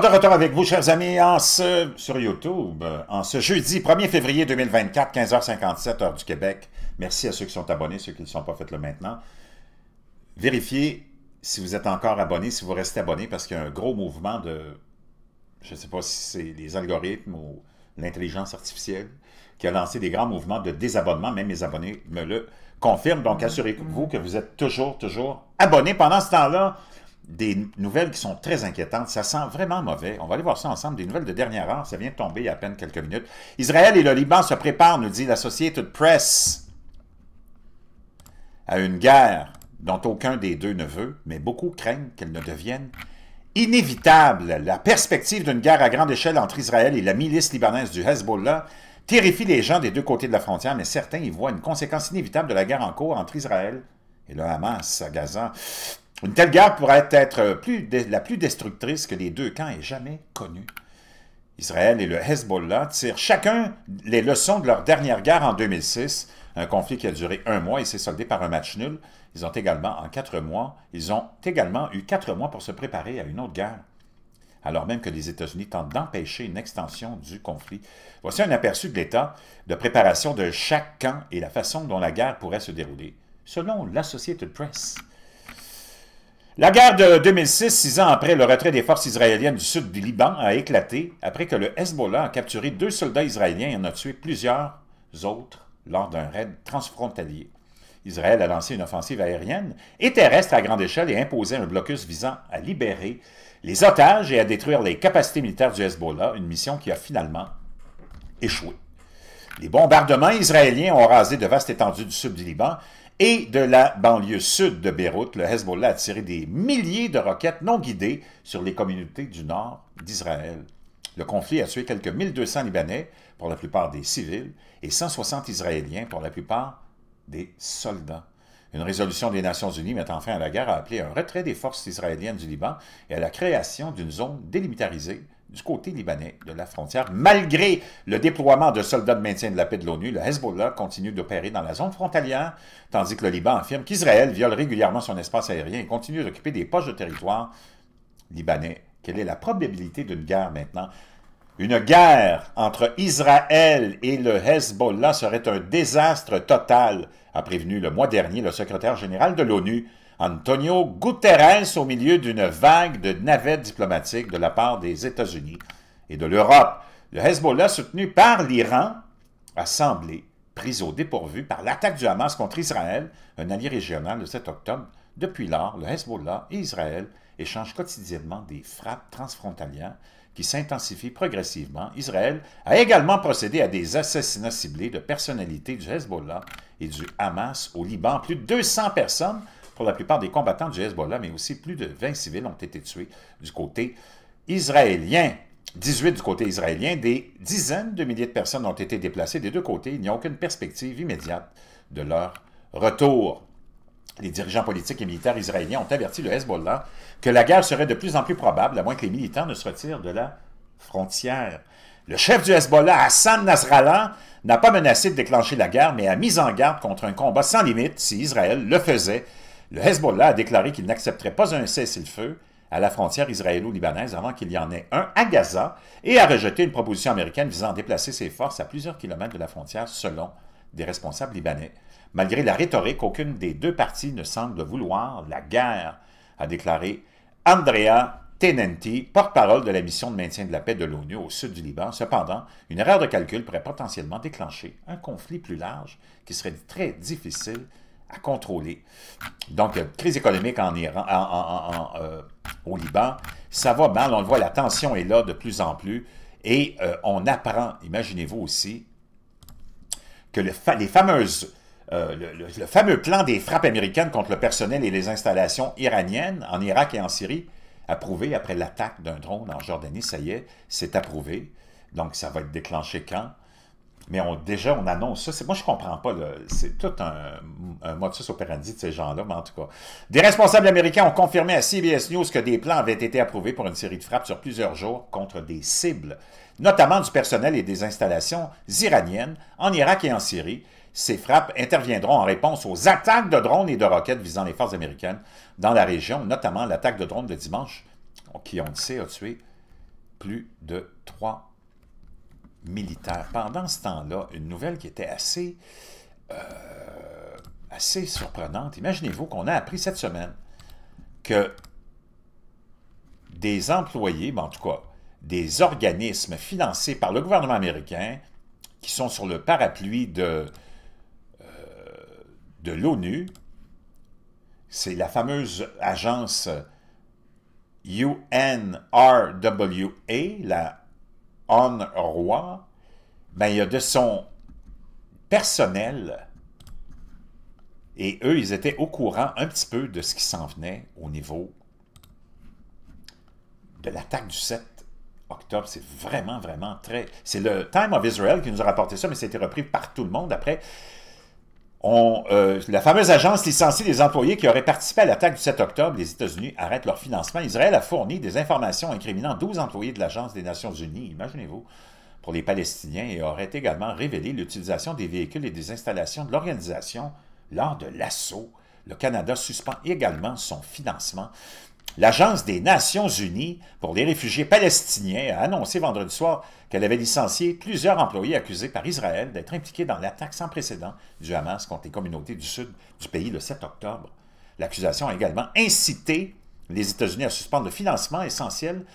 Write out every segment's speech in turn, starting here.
de retour avec vous, chers amis, en ce, sur YouTube, en ce jeudi 1er février 2024, 15h57, heure du Québec. Merci à ceux qui sont abonnés, ceux qui ne sont pas faits là maintenant. Vérifiez si vous êtes encore abonné, si vous restez abonné, parce qu'il y a un gros mouvement de, je ne sais pas si c'est les algorithmes ou l'intelligence artificielle, qui a lancé des grands mouvements de désabonnement. Même mes abonnés me le confirment. Donc, assurez-vous que vous êtes toujours, toujours abonné pendant ce temps-là des nouvelles qui sont très inquiétantes. Ça sent vraiment mauvais. On va aller voir ça ensemble. Des nouvelles de dernière heure. Ça vient de tomber il y a à peine quelques minutes. Israël et le Liban se préparent, nous dit l'Associated Press, à une guerre dont aucun des deux ne veut, mais beaucoup craignent qu'elle ne devienne inévitable. La perspective d'une guerre à grande échelle entre Israël et la milice libanaise du Hezbollah terrifie les gens des deux côtés de la frontière, mais certains y voient une conséquence inévitable de la guerre en cours entre Israël et le Hamas à Gaza. Une telle guerre pourrait être la plus destructrice que les deux camps aient jamais connue. Israël et le Hezbollah tirent chacun les leçons de leur dernière guerre en 2006, un conflit qui a duré un mois et s'est soldé par un match nul. Ils ont également, en quatre mois, ils ont également eu quatre mois pour se préparer à une autre guerre, alors même que les États-Unis tentent d'empêcher une extension du conflit. Voici un aperçu de l'état de préparation de chaque camp et la façon dont la guerre pourrait se dérouler, selon l'Associated Press. La guerre de 2006, six ans après le retrait des forces israéliennes du sud du Liban, a éclaté après que le Hezbollah a capturé deux soldats israéliens et en a tué plusieurs autres lors d'un raid transfrontalier. Israël a lancé une offensive aérienne et terrestre à grande échelle et imposé un blocus visant à libérer les otages et à détruire les capacités militaires du Hezbollah, une mission qui a finalement échoué. Les bombardements israéliens ont rasé de vastes étendues du sud du Liban et de la banlieue sud de Beyrouth, le Hezbollah a tiré des milliers de roquettes non guidées sur les communautés du nord d'Israël. Le conflit a tué quelques 1200 Libanais, pour la plupart des civils, et 160 Israéliens, pour la plupart des soldats. Une résolution des Nations unies mettant fin à la guerre a appelé à un retrait des forces israéliennes du Liban et à la création d'une zone délimitarisée du côté libanais de la frontière. Malgré le déploiement de soldats de maintien de la paix de l'ONU, le Hezbollah continue d'opérer dans la zone frontalière, tandis que le Liban affirme qu'Israël viole régulièrement son espace aérien et continue d'occuper des poches de territoire libanais. Quelle est la probabilité d'une guerre maintenant une guerre entre Israël et le Hezbollah serait un désastre total, a prévenu le mois dernier le secrétaire général de l'ONU, Antonio Guterres au milieu d'une vague de navettes diplomatiques de la part des États-Unis et de l'Europe. Le Hezbollah, soutenu par l'Iran, a semblé pris au dépourvu par l'attaque du Hamas contre Israël, un allié régional le 7 octobre. Depuis lors, le Hezbollah et Israël échangent quotidiennement des frappes transfrontalières qui s'intensifient progressivement. Israël a également procédé à des assassinats ciblés de personnalités du Hezbollah et du Hamas au Liban. Plus de 200 personnes pour la plupart des combattants du Hezbollah, mais aussi plus de 20 civils ont été tués du côté israélien. 18 du côté israélien, des dizaines de milliers de personnes ont été déplacées des deux côtés. Il n'y a aucune perspective immédiate de leur retour. Les dirigeants politiques et militaires israéliens ont averti le Hezbollah que la guerre serait de plus en plus probable, à moins que les militants ne se retirent de la frontière. Le chef du Hezbollah, Hassan Nasrallah, n'a pas menacé de déclencher la guerre, mais a mis en garde contre un combat sans limite si Israël le faisait le Hezbollah a déclaré qu'il n'accepterait pas un cessez-le-feu à la frontière israélo-libanaise avant qu'il y en ait un à Gaza et a rejeté une proposition américaine visant à déplacer ses forces à plusieurs kilomètres de la frontière selon des responsables libanais. Malgré la rhétorique, aucune des deux parties ne semble vouloir la guerre, a déclaré Andrea Tenenti, porte-parole de la mission de maintien de la paix de l'ONU au sud du Liban. Cependant, une erreur de calcul pourrait potentiellement déclencher un conflit plus large qui serait très difficile à contrôler. Donc, euh, crise économique en Iran, euh, au Liban, ça va mal, on le voit, la tension est là de plus en plus, et euh, on apprend, imaginez-vous aussi, que le les fameuses, le, fameux plan des frappes américaines contre le personnel et les installations iraniennes en Irak et en Syrie, approuvé après l'attaque d'un drone en Jordanie, ça y est, c'est approuvé. Donc, ça va être déclenché quand? Mais déjà, on annonce ça. Moi, je ne comprends pas. C'est tout un, motus modus operandi de ces gens-là, mais en tout cas. Des responsables américains ont confirmé à CBS News que des plans avaient été approuvés pour une série de frappes sur plusieurs jours contre des cibles, notamment du personnel et des installations iraniennes en Irak et en Syrie. Ces frappes interviendront en réponse aux attaques de drones et de roquettes visant les forces américaines dans la région, notamment l'attaque de drones de dimanche, qui, on le sait, a tué plus de 3 militaire. Pendant ce temps-là, une nouvelle qui était assez, euh, assez surprenante. Imaginez-vous qu'on a appris cette semaine que des employés, ben, en tout cas des organismes financés par le gouvernement américain, qui sont sur le parapluie de, euh, de l'ONU, c'est la fameuse agence UNRWA, la on ben, mais il y a de son personnel, et eux, ils étaient au courant un petit peu de ce qui s'en venait au niveau de l'attaque du 7 octobre. C'est vraiment, vraiment très... C'est le Time of Israel qui nous a rapporté ça, mais c'était repris par tout le monde après. Euh, la fameuse agence licencie des employés qui auraient participé à l'attaque du 7 octobre. Les États-Unis arrêtent leur financement. Israël a fourni des informations incriminant 12 employés de l'Agence des Nations Unies, imaginez-vous, pour les Palestiniens et aurait également révélé l'utilisation des véhicules et des installations de l'organisation lors de l'assaut. Le Canada suspend également son financement. L'Agence des Nations Unies pour les réfugiés palestiniens a annoncé vendredi soir qu'elle avait licencié plusieurs employés accusés par Israël d'être impliqués dans l'attaque sans précédent du Hamas contre les communautés du sud du pays le 7 octobre. L'accusation a également incité les États-Unis à suspendre le financement essentiel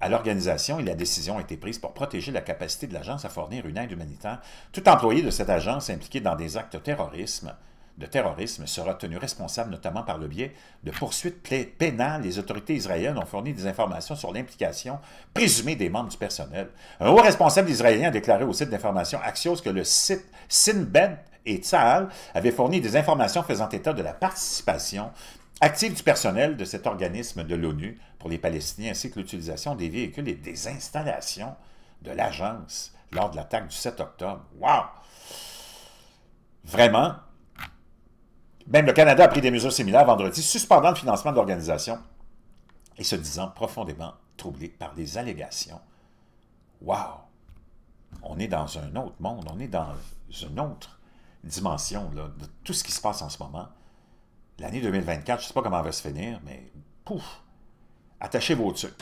à l'organisation et la décision a été prise pour protéger la capacité de l'agence à fournir une aide humanitaire. Tout employé de cette agence impliqué dans des actes de terrorisme de terrorisme sera tenu responsable notamment par le biais de poursuites pénales. Les autorités israéliennes ont fourni des informations sur l'implication présumée des membres du personnel. Un haut responsable israélien a déclaré au site d'information Axios que le site Sinbad et Tsahal avaient fourni des informations faisant état de la participation active du personnel de cet organisme de l'ONU pour les Palestiniens ainsi que l'utilisation des véhicules et des installations de l'agence lors de l'attaque du 7 octobre. Wow! Vraiment, même le Canada a pris des mesures similaires vendredi, suspendant le financement de l'organisation et se disant profondément troublé par des allégations. Wow! On est dans un autre monde, on est dans une autre dimension de tout ce qui se passe en ce moment. L'année 2024, je ne sais pas comment elle va se finir, mais pouf! Attachez vos dessus!